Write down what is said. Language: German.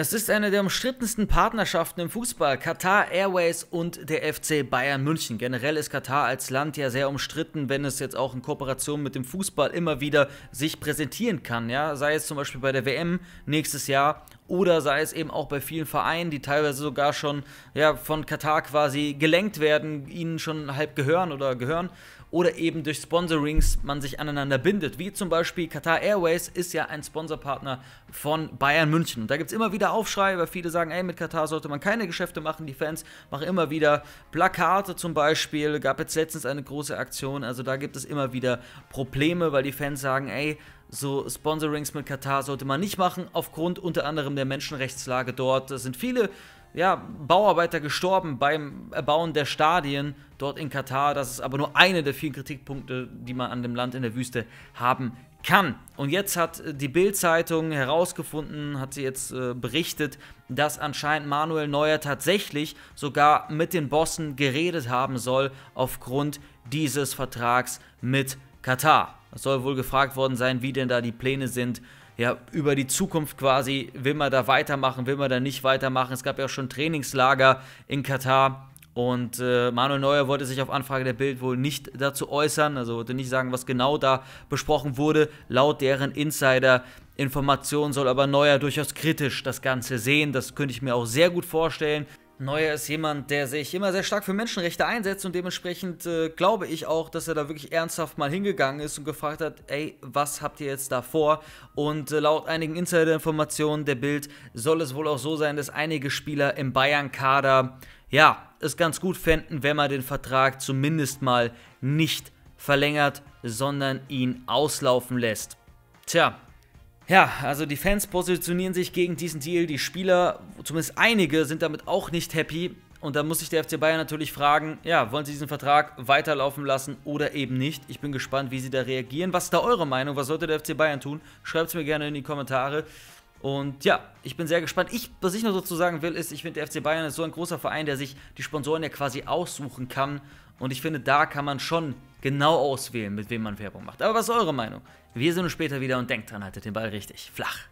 Es ist eine der umstrittensten Partnerschaften im Fußball, Katar Airways und der FC Bayern München. Generell ist Katar als Land ja sehr umstritten, wenn es jetzt auch in Kooperation mit dem Fußball immer wieder sich präsentieren kann. Ja? Sei es zum Beispiel bei der WM nächstes Jahr oder sei es eben auch bei vielen Vereinen, die teilweise sogar schon ja, von Katar quasi gelenkt werden, ihnen schon halb gehören oder gehören oder eben durch Sponsorings man sich aneinander bindet. Wie zum Beispiel Qatar Airways ist ja ein Sponsorpartner von Bayern München. Und da gibt es immer wieder Aufschrei, weil viele sagen, ey, mit Katar sollte man keine Geschäfte machen. Die Fans machen immer wieder Plakate zum Beispiel. Gab jetzt letztens eine große Aktion. Also da gibt es immer wieder Probleme, weil die Fans sagen, ey, so Sponsorings mit Katar sollte man nicht machen, aufgrund unter anderem der Menschenrechtslage dort. Es sind viele ja, Bauarbeiter gestorben beim Erbauen der Stadien dort in Katar. Das ist aber nur eine der vielen Kritikpunkte, die man an dem Land in der Wüste haben kann. Und jetzt hat die Bild-Zeitung herausgefunden, hat sie jetzt äh, berichtet, dass anscheinend Manuel Neuer tatsächlich sogar mit den Bossen geredet haben soll aufgrund dieses Vertrags mit Katar. Katar. Es soll wohl gefragt worden sein, wie denn da die Pläne sind. Ja, über die Zukunft quasi. Will man da weitermachen? Will man da nicht weitermachen? Es gab ja auch schon Trainingslager in Katar. Und äh, Manuel Neuer wollte sich auf Anfrage der Bild wohl nicht dazu äußern, also wollte nicht sagen, was genau da besprochen wurde. Laut deren insider information soll aber Neuer durchaus kritisch das Ganze sehen. Das könnte ich mir auch sehr gut vorstellen. Neuer ist jemand, der sich immer sehr stark für Menschenrechte einsetzt und dementsprechend äh, glaube ich auch, dass er da wirklich ernsthaft mal hingegangen ist und gefragt hat, ey, was habt ihr jetzt da vor? Und äh, laut einigen Insider-Informationen der Bild soll es wohl auch so sein, dass einige Spieler im Bayern-Kader, ja, es ganz gut fänden, wenn man den Vertrag zumindest mal nicht verlängert, sondern ihn auslaufen lässt. Tja, ja, also die Fans positionieren sich gegen diesen Deal, die Spieler, zumindest einige, sind damit auch nicht happy. Und da muss sich der FC Bayern natürlich fragen, ja, wollen sie diesen Vertrag weiterlaufen lassen oder eben nicht? Ich bin gespannt, wie sie da reagieren. Was ist da eure Meinung? Was sollte der FC Bayern tun? Schreibt es mir gerne in die Kommentare. Und ja, ich bin sehr gespannt. Ich, was ich noch dazu sagen will, ist, ich finde, der FC Bayern ist so ein großer Verein, der sich die Sponsoren ja quasi aussuchen kann. Und ich finde, da kann man schon genau auswählen, mit wem man Werbung macht. Aber was ist eure Meinung? Wir sehen uns später wieder und denkt dran, haltet den Ball richtig flach.